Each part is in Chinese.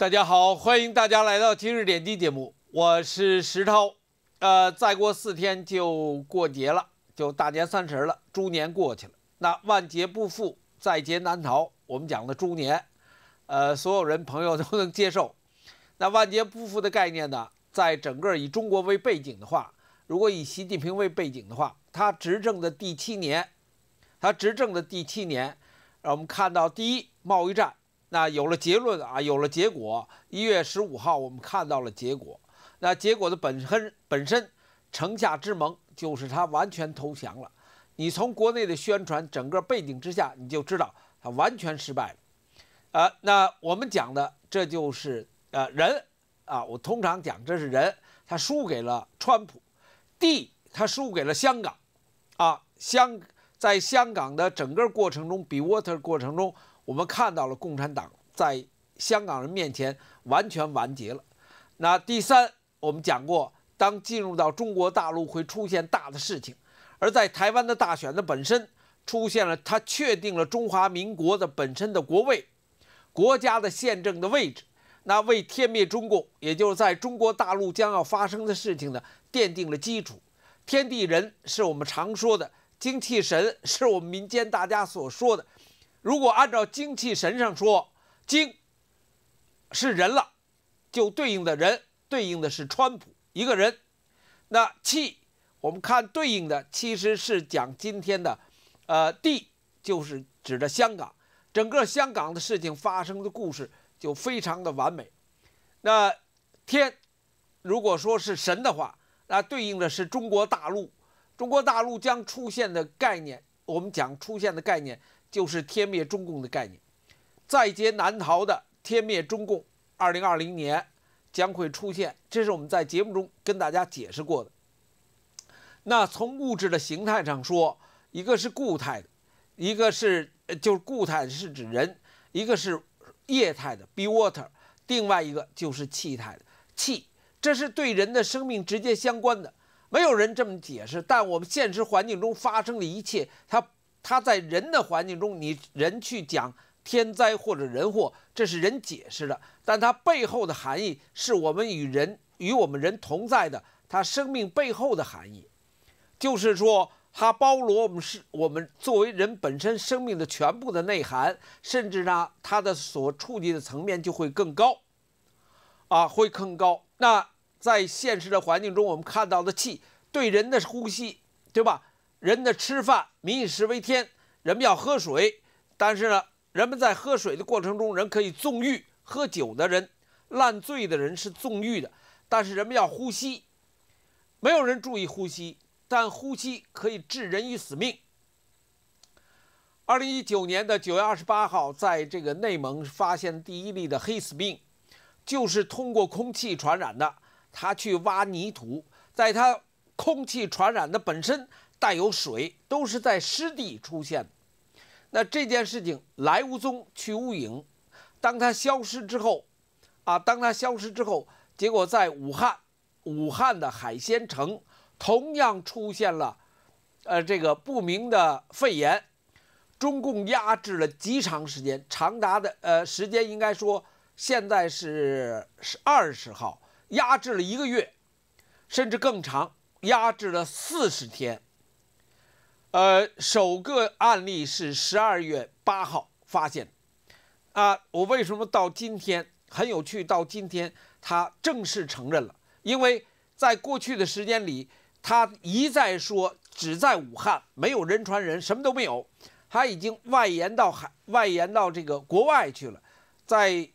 大家好，欢迎大家来到今日点击节目，我是石涛。呃，再过四天就过节了，就大年三十了，猪年过去了，那万劫不复，在劫难逃。我们讲的猪年，呃，所有人朋友都能接受。那万劫不复的概念呢，在整个以中国为背景的话，如果以习近平为背景的话，他执政的第七年，他执政的第七年，让我们看到第一贸易战。那有了结论啊，有了结果。一月十五号，我们看到了结果。那结果的本身本身，城下之盟就是他完全投降了。你从国内的宣传整个背景之下，你就知道他完全失败了。呃，那我们讲的这就是呃人啊，我通常讲这是人，他输给了川普，地他输给了香港，啊，香在香港的整个过程中，比 water 过程中。我们看到了共产党在香港人面前完全完结了。那第三，我们讲过，当进入到中国大陆会出现大的事情，而在台湾的大选的本身出现了，它确定了中华民国的本身的国位、国家的宪政的位置，那为天灭中共，也就是在中国大陆将要发生的事情呢，奠定了基础。天地人是我们常说的精气神，是我们民间大家所说的。如果按照精气神上说，精是人了，就对应的人对应的是川普一个人。那气，我们看对应的其实是讲今天的，呃，地就是指的香港，整个香港的事情发生的故事就非常的完美。那天，如果说是神的话，那对应的是中国大陆，中国大陆将出现的概念，我们讲出现的概念。就是天灭中共的概念，在劫难逃的天灭中共，二零二零年将会出现。这是我们在节目中跟大家解释过的。那从物质的形态上说，一个是固态的，一个是就是固态是指人，一个是液态的，be water，另外一个就是气态的气，这是对人的生命直接相关的。没有人这么解释，但我们现实环境中发生的一切，它。它在人的环境中，你人去讲天灾或者人祸，这是人解释的，但它背后的含义是我们与人与我们人同在的，它生命背后的含义，就是说它包罗我们是我们作为人本身生命的全部的内涵，甚至呢，它的所触及的层面就会更高，啊，会更高。那在现实的环境中，我们看到的气对人的呼吸，对吧？人的吃饭，民以食为天，人们要喝水，但是呢，人们在喝水的过程中，人可以纵欲，喝酒的人、烂醉的人是纵欲的。但是人们要呼吸，没有人注意呼吸，但呼吸可以致人于死命。二零一九年的九月二十八号，在这个内蒙发现第一例的黑死病，就是通过空气传染的。他去挖泥土，在他空气传染的本身。带有水都是在湿地出现的。那这件事情来无踪去无影，当它消失之后，啊，当它消失之后，结果在武汉，武汉的海鲜城同样出现了，呃，这个不明的肺炎。中共压制了极长时间，长达的呃时间，应该说现在是是二十号，压制了一个月，甚至更长，压制了四十天。呃，首个案例是十二月八号发现，啊，我为什么到今天很有趣？到今天他正式承认了，因为在过去的时间里，他一再说只在武汉没有人传人，什么都没有，他已经外延到海外延到这个国外去了，在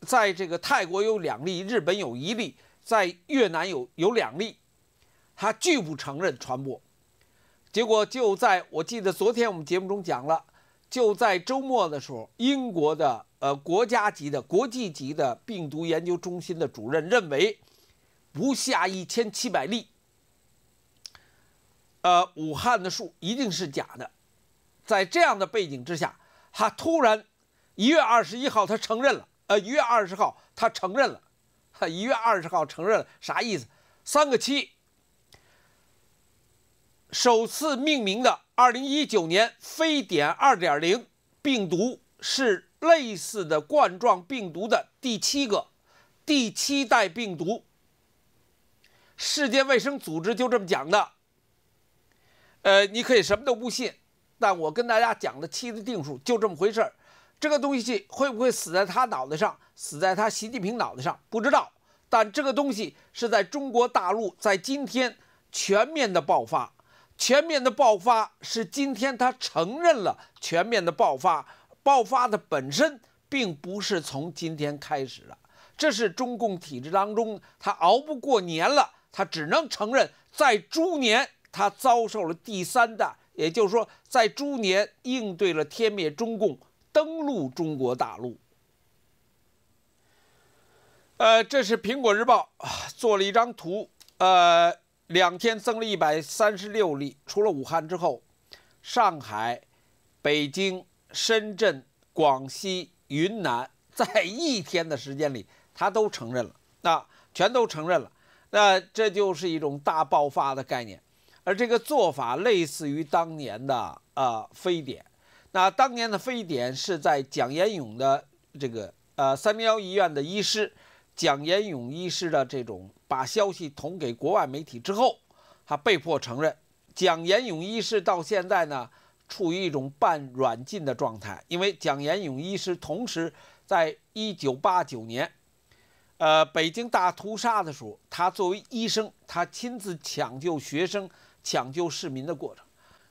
在这个泰国有两例，日本有一例，在越南有有两例，他拒不承认传播。结果就在我记得昨天我们节目中讲了，就在周末的时候，英国的呃国家级的国际级的病毒研究中心的主任认为，不下一千七百例，呃武汉的数一定是假的。在这样的背景之下，他突然一月二十一号他承认了，呃一月二十号他承认了，他一月二十号承认了啥意思？三个七。首次命名的2019年非典2.0病毒是类似的冠状病毒的第七个、第七代病毒。世界卫生组织就这么讲的。呃，你可以什么都不信，但我跟大家讲的七的定数就这么回事儿。这个东西会不会死在他脑袋上，死在他习近平脑袋上，不知道。但这个东西是在中国大陆在今天全面的爆发。全面的爆发是今天他承认了全面的爆发，爆发的本身并不是从今天开始的，这是中共体制当中他熬不过年了，他只能承认在猪年他遭受了第三弹，也就是说在猪年应对了天灭中共登陆中国大陆。呃，这是苹果日报做了一张图，呃。两天增了一百三十六例，除了武汉之后，上海、北京、深圳、广西、云南，在一天的时间里，他都承认了，那全都承认了，那这就是一种大爆发的概念，而这个做法类似于当年的啊非典，那当年的非典是在蒋延勇的这个呃三零幺医院的医师。蒋延勇医师的这种把消息捅给国外媒体之后，他被迫承认，蒋延勇医师到现在呢处于一种半软禁的状态，因为蒋延勇医师同时在一九八九年，呃，北京大屠杀的时候，他作为医生，他亲自抢救学生、抢救市民的过程，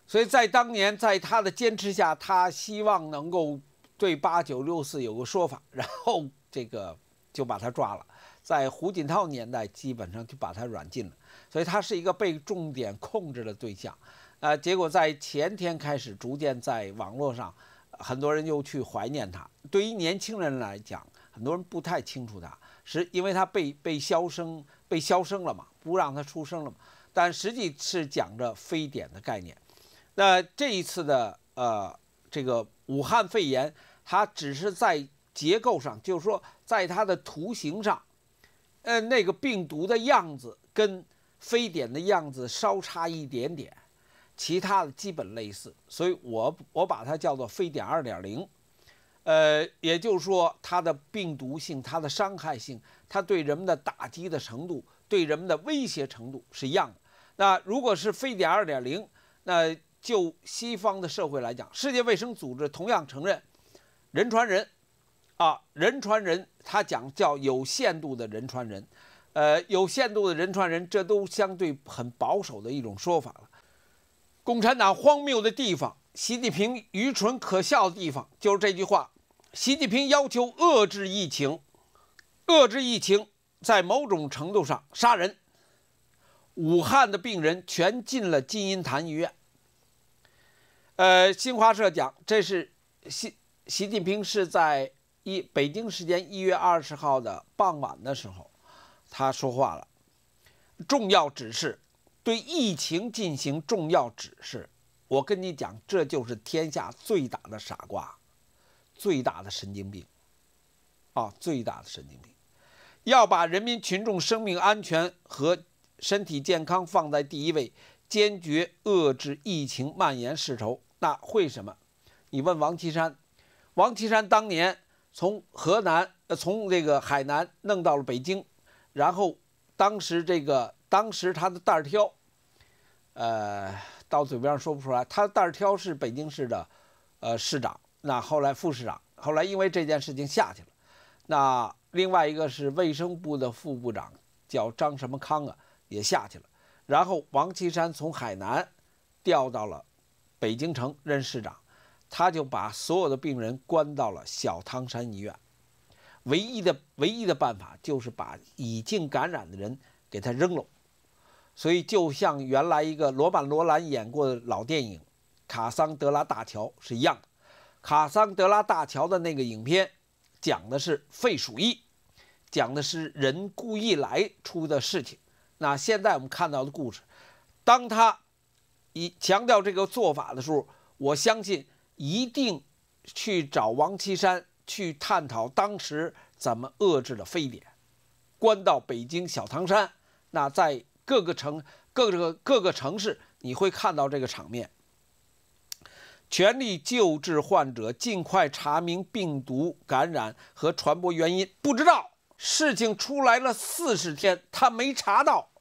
所以在当年，在他的坚持下，他希望能够对八九六四有个说法，然后这个。就把他抓了，在胡锦涛年代，基本上就把他软禁了，所以他是一个被重点控制的对象。呃，结果在前天开始，逐渐在网络上，很多人又去怀念他。对于年轻人来讲，很多人不太清楚他，是因为他被被销声被销声了嘛，不让他出声了嘛。但实际是讲着非典的概念。那这一次的呃，这个武汉肺炎，它只是在。结构上，就是说，在它的图形上，呃，那个病毒的样子跟非典的样子稍差一点点，其他的基本类似，所以我我把它叫做非典二点零，呃，也就是说，它的病毒性、它的伤害性、它对人们的打击的程度、对人们的威胁程度是一样的。那如果是非典二点零，那就西方的社会来讲，世界卫生组织同样承认人传人。啊，人传人，他讲叫有限度的人传人，呃，有限度的人传人，这都相对很保守的一种说法了。共产党荒谬的地方，习近平愚蠢可笑的地方，就是这句话。习近平要求遏制疫情，遏制疫情在某种程度上杀人。武汉的病人全进了金银潭医院，呃，新华社讲，这是习习近平是在。一北京时间一月二十号的傍晚的时候，他说话了，重要指示，对疫情进行重要指示。我跟你讲，这就是天下最大的傻瓜，最大的神经病，啊，最大的神经病，要把人民群众生命安全和身体健康放在第一位，坚决遏制疫情蔓延势头。那会什么？你问王岐山，王岐山当年。从河南，呃，从这个海南弄到了北京，然后当时这个，当时他的戴尔挑，呃，到嘴边说不出来。他戴尔挑是北京市的，呃，市长，那后来副市长，后来因为这件事情下去了。那另外一个是卫生部的副部长，叫张什么康啊，也下去了。然后王岐山从海南调到了北京城任市长。他就把所有的病人关到了小汤山医院，唯一的唯一的办法就是把已经感染的人给他扔了，所以就像原来一个罗曼·罗兰演过的老电影《卡桑德拉大桥》是一样的，《卡桑德拉大桥》的那个影片讲的是废鼠疫，讲的是人故意来出的事情。那现在我们看到的故事，当他一强调这个做法的时候，我相信。一定去找王岐山去探讨当时怎么遏制了非典，关到北京小汤山，那在各个城、各个各个城市，你会看到这个场面。全力救治患者，尽快查明病毒感染和传播原因。不知道事情出来了四十天，他没查到，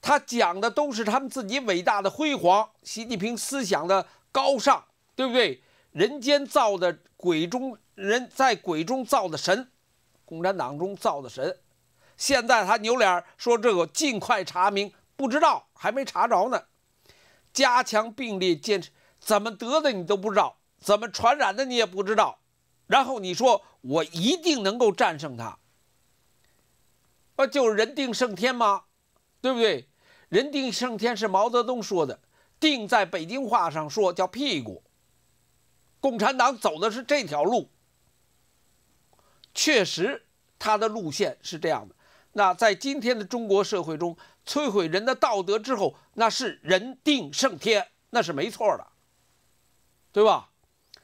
他讲的都是他们自己伟大的辉煌，习近平思想的高尚。对不对？人间造的鬼中人，在鬼中造的神，共产党中造的神。现在他扭脸说：“这个尽快查明，不知道，还没查着呢。”加强病例监测，怎么得的你都不知道，怎么传染的你也不知道。然后你说：“我一定能够战胜他。”啊，就人定胜天吗？对不对？人定胜天是毛泽东说的。定在北京话上说叫屁股。共产党走的是这条路，确实，他的路线是这样的。那在今天的中国社会中，摧毁人的道德之后，那是人定胜天，那是没错的，对吧？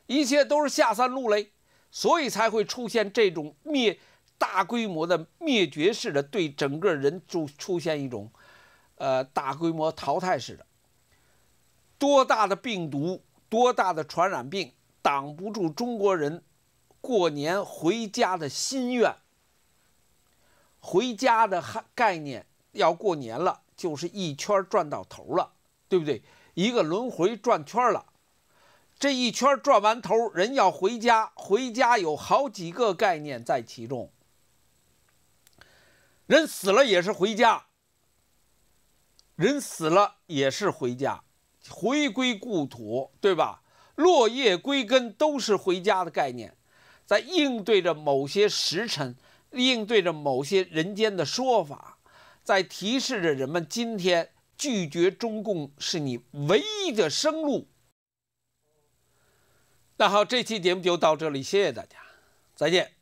一切都是下三路嘞，所以才会出现这种灭大规模的灭绝式的对整个人就出现一种，呃，大规模淘汰式的。多大的病毒，多大的传染病？挡不住中国人过年回家的心愿。回家的概概念，要过年了，就是一圈转到头了，对不对？一个轮回转圈了，这一圈转完头，人要回家。回家有好几个概念在其中，人死了也是回家，人死了也是回家，回归故土，对吧？落叶归根都是回家的概念，在应对着某些时辰，应对着某些人间的说法，在提示着人们：今天拒绝中共是你唯一的生路。那好，这期节目就到这里，谢谢大家，再见。